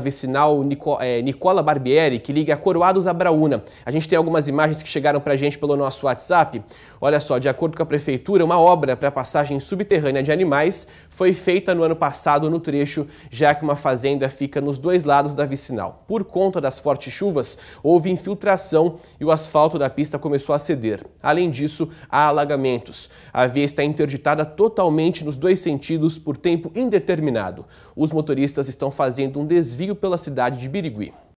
vicinal Nico, é, Nicola Barbieri, que liga a Coroados a Braúna. A gente tem algumas imagens que chegaram para a gente pelo nosso WhatsApp. Olha só, de acordo com a prefeitura, uma obra para passagem subterrânea de animais foi feita no ano passado no trecho, já que uma fazenda fica nos dois lados da vicinal. Por conta das fortes chuvas, houve infiltração e o asfalto da pista começou a ceder. Além disso, há alagamentos. A via está interditada totalmente nos dois sentidos por tempo indeterminado. Os motoristas estão fazendo um desvio pela cidade de Birigui.